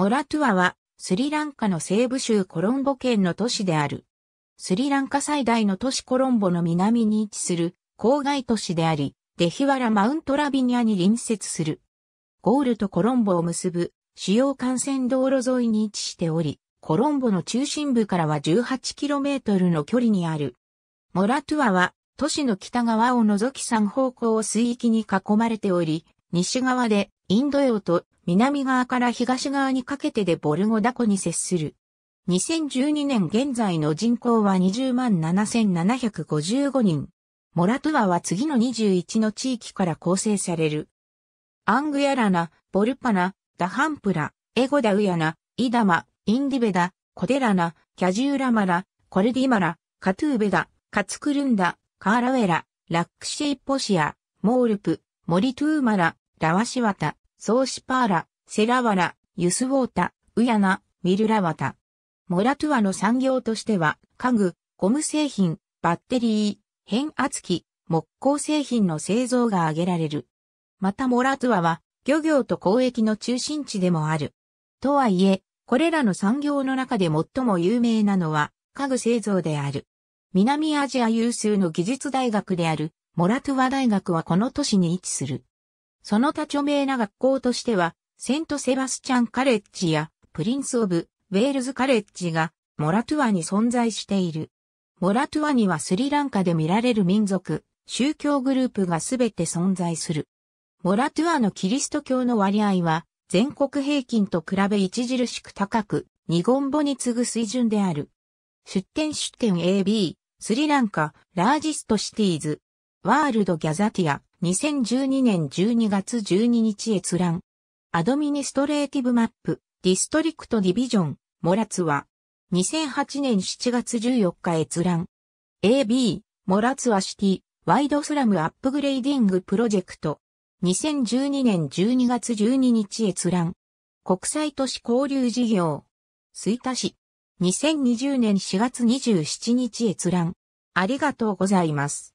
モラトゥアは、スリランカの西部州コロンボ県の都市である。スリランカ最大の都市コロンボの南に位置する郊外都市であり、デヒワラマウントラビニアに隣接する。ゴールとコロンボを結ぶ主要幹線道路沿いに位置しており、コロンボの中心部からは 18km の距離にある。モラトゥアは都市の北側を除き3方向を水域に囲まれており、西側でインド洋と南側から東側にかけてでボルゴダ湖に接する。2012年現在の人口は20万7755人。モラトゥアは次の21の地域から構成される。アングヤラナ、ボルパナ、ダハンプラ、エゴダウヤナ、イダマ、インディベダ、コデラナ、キャジューラマラ、コルディマラ、カトゥーベダ、カツクルンダ、カーラウェラ、ラックシェイポシア、モールプ、モリトゥーマラ、ラワシワタ、ソーシパーラ、セラワラ、ユスウォータ、ウヤナ、ミルラワタ。モラトゥアの産業としては、家具、ゴム製品、バッテリー、変圧器、木工製品の製造が挙げられる。またモラトゥアは、漁業と交易の中心地でもある。とはいえ、これらの産業の中で最も有名なのは、家具製造である。南アジア有数の技術大学である、モラトゥア大学はこの都市に位置する。その他著名な学校としては、セントセバスチャンカレッジやプリンス・オブ・ウェールズ・カレッジがモラトゥアに存在している。モラトゥアにはスリランカで見られる民族、宗教グループがすべて存在する。モラトゥアのキリスト教の割合は全国平均と比べ著しく高く、二言ボに次ぐ水準である。出展出展 AB、スリランカ、ラージストシティーズ、ワールドギャザティア、2012年12月12日閲覧。アドミニストレーティブマップ、ディストリクトディビジョン、モラツは、2008年7月14日閲覧。AB、モラツワシティ、ワイドスラムアップグレーディングプロジェクト。2012年12月12日閲覧。国際都市交流事業。水田市。2020年4月27日閲覧。ありがとうございます。